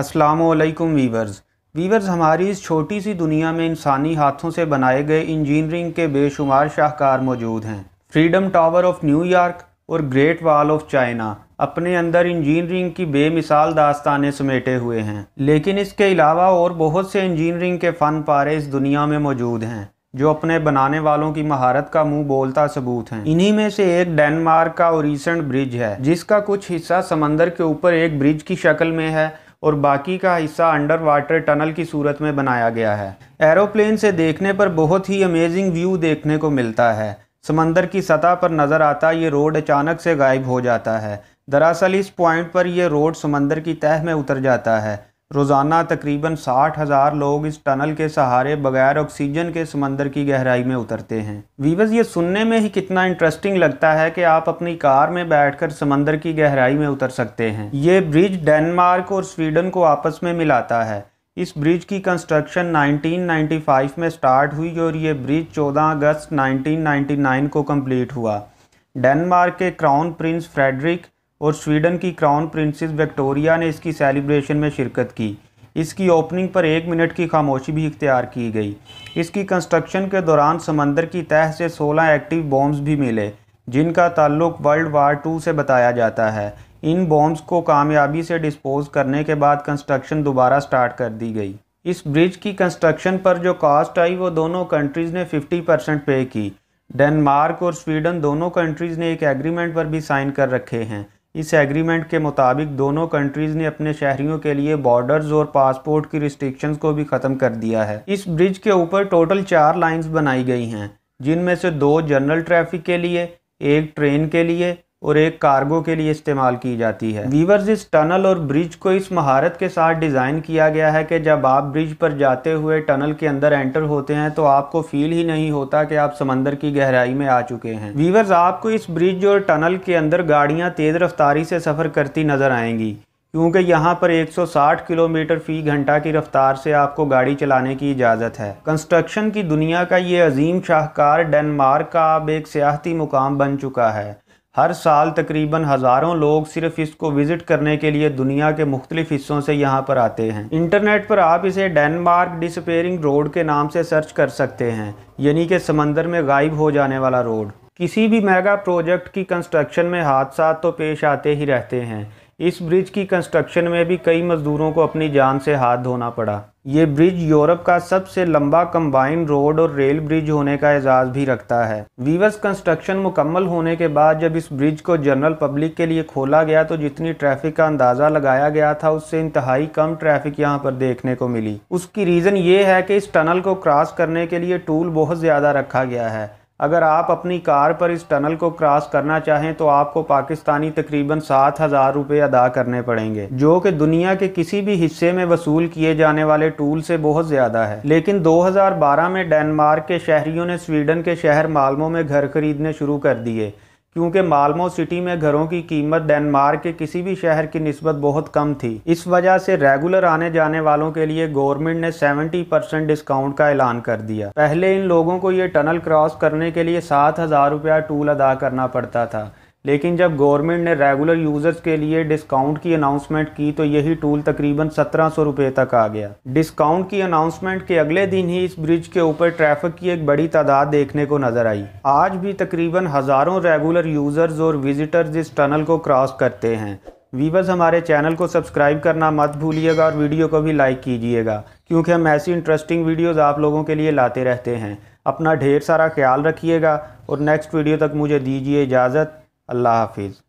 अस्सलाम वालेकुम viewers viewers हमारी इस छोटी सी दुनिया में इंसानी हाथों से बनाए गए इंजीनियरिंग के बेशुमार शाहकार मौजूद हैं फ्रीडम टावर ऑफ न्यूयॉर्क York Great Wall of China अपने अंदर इंजीनियरिंग की बेमिसाल दास्तानें समेटे हुए हैं लेकिन इसके अलावा और बहुत से इंजीनियरिंग के फ़न पारे इस दुनिया में मौजूद हैं जो अपने बनाने वालों की महारत का मुंह बोलता सबूत हैं इन्हीं में से एक डेनमार्क का ओरिसेंट ब्रिज है जिसका कुछ हिस्सा समंदर के ऊपर एक ब्रिज की शक्ल में है और बाकी का हिस्सा अंडर वाटर टनल की सूरत में बनाया गया है एरोप्लेन से देखने पर बहुत ही अमेजिंग व्यू देखने को मिलता है समंदर की सतह पर नज़र आता ये रोड अचानक से गायब हो जाता है दरअसल इस पॉइंट पर यह रोड समंदर की तह में उतर जाता है रोज़ाना तकरीबन साठ हज़ार लोग इस टनल के सहारे बगैर ऑक्सीजन के समंदर की गहराई में उतरते हैं वीवस ये सुनने में ही कितना इंटरेस्टिंग लगता है कि आप अपनी कार में बैठकर समंदर की गहराई में उतर सकते हैं ये ब्रिज डेनमार्क और स्वीडन को आपस में मिलाता है इस ब्रिज की कंस्ट्रक्शन 1995 में स्टार्ट हुई और ये ब्रिज चौदह अगस्त नाइनटीन को कम्प्लीट हुआ डेनमार्क के क्राउन प्रिंस फ्रेडरिक और स्वीडन की क्राउन प्रिंसेस विक्टोरिया ने इसकी सेलिब्रेशन में शिरकत की इसकी ओपनिंग पर एक मिनट की खामोशी भी इख्तियार की गई इसकी कंस्ट्रक्शन के दौरान समंदर की तह से 16 एक्टिव बॉम्ब्स भी मिले जिनका ताल्लुक वर्ल्ड वार टू से बताया जाता है इन बॉम्ब्स को कामयाबी से डिस्पोज करने के बाद कंस्ट्रक्शन दोबारा स्टार्ट कर दी गई इस ब्रिज की कंस्ट्रक्शन पर जो कास्ट आई वो दोनों कंट्रीज़ ने 50 परसेंट पे की डेनमार्क और स्वीडन दोनों कंट्रीज़ ने एक एग्रीमेंट पर भी साइन कर रखे हैं इस एग्रीमेंट के मुताबिक दोनों कंट्रीज़ ने अपने शहरियों के लिए बॉर्डर्स और पासपोर्ट की रिस्ट्रिक्शंस को भी ख़त्म कर दिया है इस ब्रिज के ऊपर टोटल चार लाइंस बनाई गई हैं जिनमें से दो जनरल ट्रैफिक के लिए एक ट्रेन के लिए और एक कार्गो के लिए इस्तेमाल की जाती है वीवर्स इस टनल और ब्रिज को इस महारत के साथ डिज़ाइन किया गया है कि जब आप ब्रिज पर जाते हुए टनल के अंदर एंटर होते हैं तो आपको फील ही नहीं होता कि आप समंदर की गहराई में आ चुके हैं वीवर्स आपको इस ब्रिज और टनल के अंदर गाड़ियाँ तेज़ रफ्तारी से सफ़र करती नज़र आएंगी क्योंकि यहाँ पर 160 किलोमीटर फी घंटा की रफ्तार से आपको गाड़ी चलाने की इजाज़त है कंस्ट्रक्शन की दुनिया का ये अजीम शाहकार डेनमार्क का अब एक सियाहती मुकाम बन चुका है हर साल तकरीबन हज़ारों लोग सिर्फ इसको विज़िट करने के लिए दुनिया के मुख्तलिफ हिस्सों से यहाँ पर आते हैं इंटरनेट पर आप इसे डेनमार्क डिसपेयरिंग रोड के नाम से सर्च कर सकते हैं यानी कि समंदर में गायब हो जाने वाला रोड किसी भी मेगा प्रोजेक्ट की कंस्ट्रक्शन में हादसा तो पेश आते ही रहते हैं इस ब्रिज की कंस्ट्रक्शन में भी कई मज़दूरों को अपनी जान से हाथ धोना पड़ा ये ब्रिज यूरोप का सबसे लंबा कंबाइन रोड और रेल ब्रिज होने का एजाज़ भी रखता है वीवर्स कंस्ट्रक्शन मुकम्मल होने के बाद जब इस ब्रिज को जनरल पब्लिक के लिए खोला गया तो जितनी ट्रैफिक का अंदाज़ा लगाया गया था उससे इंतहाई कम ट्रैफिक यहाँ पर देखने को मिली उसकी रीज़न ये है कि इस टनल को क्रॉस करने के लिए टूल बहुत ज़्यादा रखा गया है अगर आप अपनी कार पर इस टनल को क्रॉस करना चाहें तो आपको पाकिस्तानी तकरीबन सात हज़ार रुपये अदा करने पड़ेंगे जो कि दुनिया के किसी भी हिस्से में वसूल किए जाने वाले टूल से बहुत ज़्यादा है लेकिन 2012 में डेनमार्क के शहरीों ने स्वीडन के शहर मालमो में घर खरीदने शुरू कर दिए क्योंकि मालमो सिटी में घरों की कीमत डेनमार्क के किसी भी शहर की नस्बत बहुत कम थी इस वजह से रेगुलर आने जाने वालों के लिए गवर्नमेंट ने 70 परसेंट डिस्काउंट का ऐलान कर दिया पहले इन लोगों को ये टनल क्रॉस करने के लिए सात हज़ार रुपया टूल अदा करना पड़ता था लेकिन जब गवर्नमेंट ने रेगुलर यूज़र्स के लिए डिस्काउंट की अनाउंसमेंट की तो यही टूल तकरीबन सत्रह सौ रुपये तक आ गया डिस्काउंट की अनाउंसमेंट के अगले दिन ही इस ब्रिज के ऊपर ट्रैफिक की एक बड़ी तादाद देखने को नजर आई आज भी तकरीबन हज़ारों रेगुलर यूज़र्स और विजिटर्स इस टनल को क्रॉस करते हैं वीवर्स हमारे चैनल को सब्सक्राइब करना मत भूलिएगा और वीडियो को भी लाइक कीजिएगा क्योंकि हम ऐसी इंटरेस्टिंग वीडियोज़ आप लोगों के लिए लाते रहते हैं अपना ढेर सारा ख्याल रखिएगा और नेक्स्ट वीडियो तक मुझे दीजिए इजाज़त अल्लाह हाफिज़